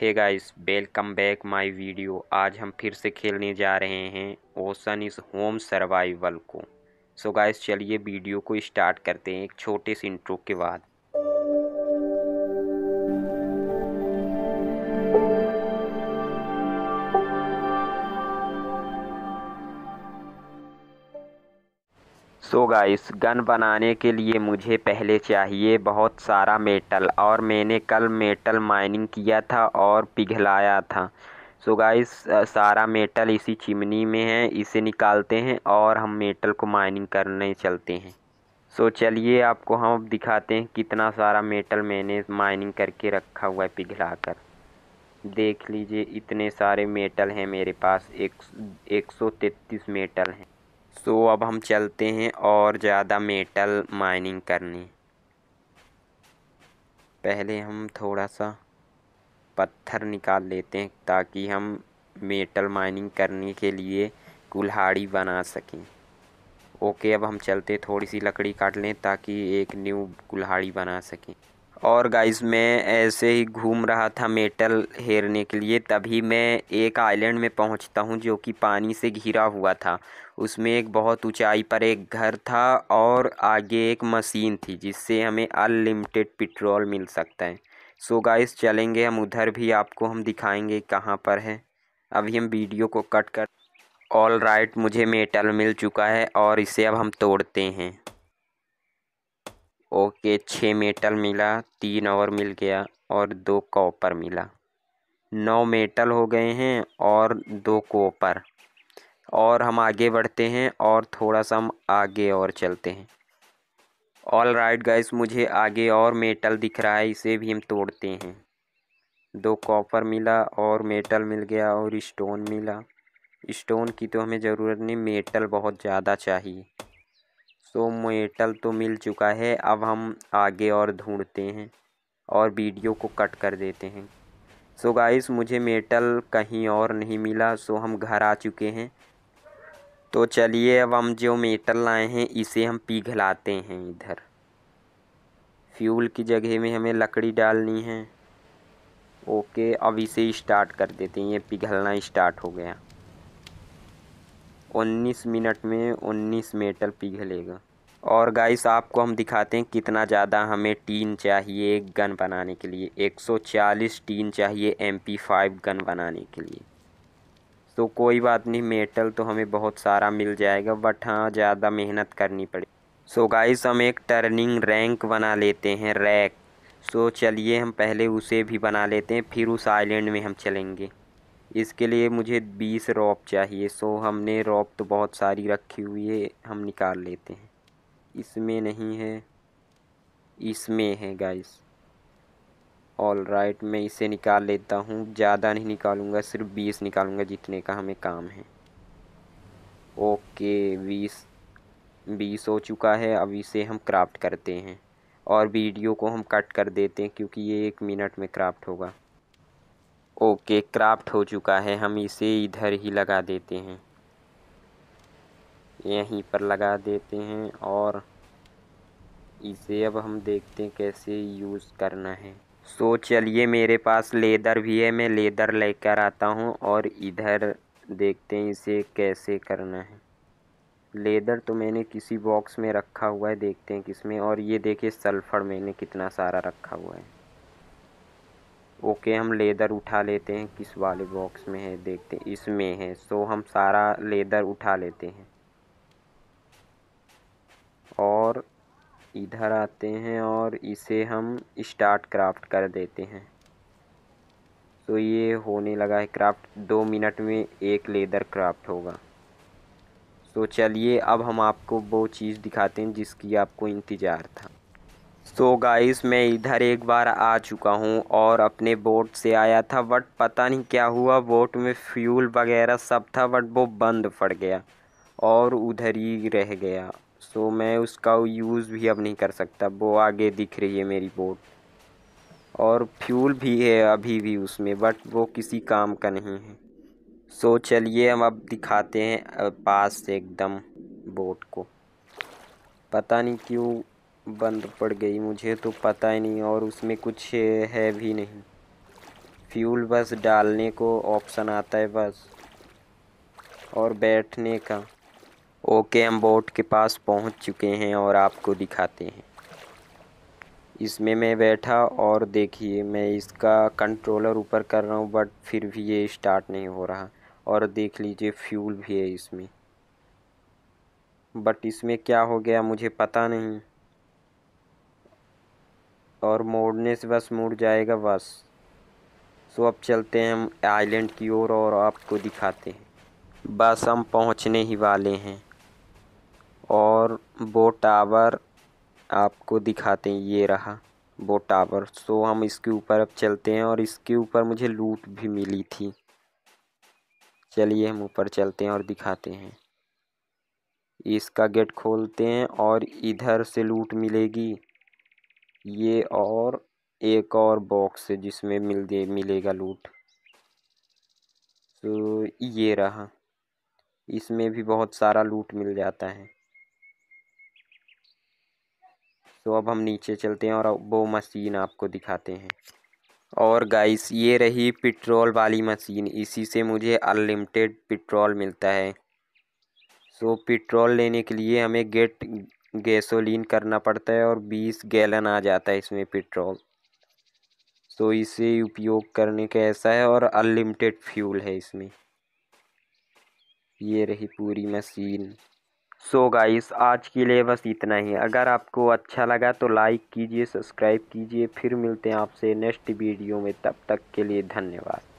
hey guys welcome back my video आज हम फिर से खेलने जा रहे हैं ओसन इस होम सर्वाइवल को सो गाइस चलिए वीडियो को स्टार्ट करते हैं एक छोटे से इंट्रो के बाद सो गाइस गन बनाने के लिए मुझे पहले चाहिए बहुत सारा मेटल और मैंने कल मेटल माइनिंग किया था और पिघलाया था सो गाइस सारा मेटल इसी चिमनी में है इसे निकालते हैं और हम मेटल को माइनिंग करने चलते हैं सो चलिए आपको हम दिखाते हैं कितना सारा मेटल मैंने माइनिंग करके रखा हुआ है पिघला कर देख लीजिए इतने सारे मेटल हैं मेरे पास एक एक सौ मेटल हैं तो अब हम चलते हैं और ज़्यादा मेटल माइनिंग करने पहले हम थोड़ा सा पत्थर निकाल लेते हैं ताकि हम मेटल माइनिंग करने के लिए कुल्हाड़ी बना सकें ओके अब हम चलते थोड़ी सी लकड़ी काट लें ताकि एक न्यू कुल्हाड़ी बना सकें और गाइस मैं ऐसे ही घूम रहा था मेटल हेरने के लिए तभी मैं एक आइलैंड में पहुंचता हूं जो कि पानी से घिरा हुआ था उसमें एक बहुत ऊंचाई पर एक घर था और आगे एक मशीन थी जिससे हमें अनलिमिटेड पेट्रोल मिल सकता है सो गाइस चलेंगे हम उधर भी आपको हम दिखाएंगे कहाँ पर है अभी हम वीडियो को कट कर ऑल राइट right, मुझे मेटल मिल चुका है और इसे अब हम तोड़ते हैं ओके छः मेटल मिला तीन और मिल गया और दो कॉपर मिला नौ मेटल हो गए हैं और दो कॉपर और हम आगे बढ़ते हैं और थोड़ा सा हम आगे और चलते हैं ऑल राइट गाइस मुझे आगे और मेटल दिख रहा है इसे भी हम तोड़ते हैं दो कॉपर मिला और मेटल मिल गया और स्टोन मिला स्टोन की तो हमें ज़रूरत नहीं मेटल बहुत ज़्यादा चाहिए सो तो मेटल तो मिल चुका है अब हम आगे और ढूंढते हैं और वीडियो को कट कर देते हैं सो गाइस मुझे मेटल कहीं और नहीं मिला सो हम घर आ चुके हैं तो चलिए अब हम जो मेटल लाए हैं इसे हम पिघलाते हैं इधर फ्यूल की जगह में हमें लकड़ी डालनी है ओके अब इसे स्टार्ट कर देते हैं ये पिघलना स्टार्ट हो गया 19 मिनट में 19 मेटल पिघलेगा और गाइस आपको हम दिखाते हैं कितना ज़्यादा हमें टीन चाहिए एक गन बनाने के लिए 140 टीन चाहिए एम फाइव गन बनाने के लिए तो कोई बात नहीं मेटल तो हमें बहुत सारा मिल जाएगा बट हाँ ज़्यादा मेहनत करनी पड़ेगी सो गाइस हम एक टर्निंग रैंक बना लेते हैं रैक सो so चलिए हम पहले उसे भी बना लेते हैं फिर उस आइलैंड में हम चलेंगे इसके लिए मुझे बीस रॉप चाहिए सो हमने रॉप तो बहुत सारी रखी हुई है हम निकाल लेते हैं इसमें नहीं है इसमें है गाइस ऑल राइट मैं इसे निकाल लेता हूँ ज़्यादा नहीं निकालूंगा सिर्फ बीस निकालूंगा जितने का हमें काम है ओके बीस बीस हो चुका है अब इसे हम क्राफ्ट करते हैं और वीडियो को हम कट कर देते हैं क्योंकि ये एक मिनट में क्राफ्ट होगा ओके क्राफ्ट हो चुका है हम इसे इधर ही लगा देते हैं यहीं पर लगा देते हैं और इसे अब हम देखते हैं कैसे यूज़ करना है सो so, चलिए मेरे पास लेदर भी है मैं लेदर लेकर आता हूँ और इधर देखते हैं इसे कैसे करना है लेदर तो मैंने किसी बॉक्स में रखा हुआ है देखते हैं किसमें और ये देखिए सल्फ़र मैंने कितना सारा रखा हुआ है ओके हम लेदर उठा लेते हैं किस वाले बॉक्स में है देखते हैं इसमें है सो हम सारा लेदर उठा लेते हैं और इधर आते हैं और इसे हम स्टार्ट क्राफ्ट कर देते हैं तो ये होने लगा है क्राफ्ट दो मिनट में एक लेदर क्राफ्ट होगा तो चलिए अब हम आपको वो चीज़ दिखाते हैं जिसकी आपको इंतज़ार था सो so गाइस मैं इधर एक बार आ चुका हूँ और अपने बोट से आया था बट पता नहीं क्या हुआ बोट में फ्यूल वगैरह सब था बट वो बंद पड़ गया और उधर ही रह गया सो so, मैं उसका यूज़ भी अब नहीं कर सकता वो आगे दिख रही है मेरी बोट और फ्यूल भी है अभी भी उसमें बट वो किसी काम का नहीं है सो so, चलिए हम अब दिखाते हैं पास से एकदम बोट को पता नहीं क्यों बंद पड़ गई मुझे तो पता ही नहीं और उसमें कुछ है भी नहीं फ्यूल बस डालने को ऑप्शन आता है बस और बैठने का ओके हम बोट के पास पहुंच चुके हैं और आपको दिखाते हैं इसमें मैं बैठा और देखिए मैं इसका कंट्रोलर ऊपर कर रहा हूं बट फिर भी ये स्टार्ट नहीं हो रहा और देख लीजिए फ्यूल भी है इसमें बट इसमें क्या हो गया मुझे पता नहीं और मोड़ने से बस मुड़ जाएगा बस सो अब चलते हैं हम आइलैंड की ओर और, और आपको दिखाते हैं बस हम पहुंचने ही वाले हैं और वो टावर आपको दिखाते हैं ये रहा वो टावर सो हम इसके ऊपर अब चलते हैं और इसके ऊपर मुझे लूट भी मिली थी चलिए हम ऊपर चलते हैं और दिखाते हैं इसका गेट खोलते हैं और इधर से लूट मिलेगी ये और एक और बॉक्स है जिसमें मिल दे मिलेगा लूट तो ये रहा इसमें भी बहुत सारा लूट मिल जाता है तो अब हम नीचे चलते हैं और वो मशीन आपको दिखाते हैं और गाइस ये रही पेट्रोल वाली मशीन इसी से मुझे अनलिमिटेड पेट्रोल मिलता है सो तो पेट्रोल लेने के लिए हमें गेट गैसोलीन करना पड़ता है और बीस गैलन आ जाता है इसमें पेट्रोल तो इसे उपयोग करने का ऐसा है और अनलिमिटेड फ्यूल है इसमें ये रही पूरी मशीन सो so गाइस आज के लिए बस इतना ही अगर आपको अच्छा लगा तो लाइक कीजिए सब्सक्राइब कीजिए फिर मिलते हैं आपसे नेक्स्ट वीडियो में तब तक के लिए धन्यवाद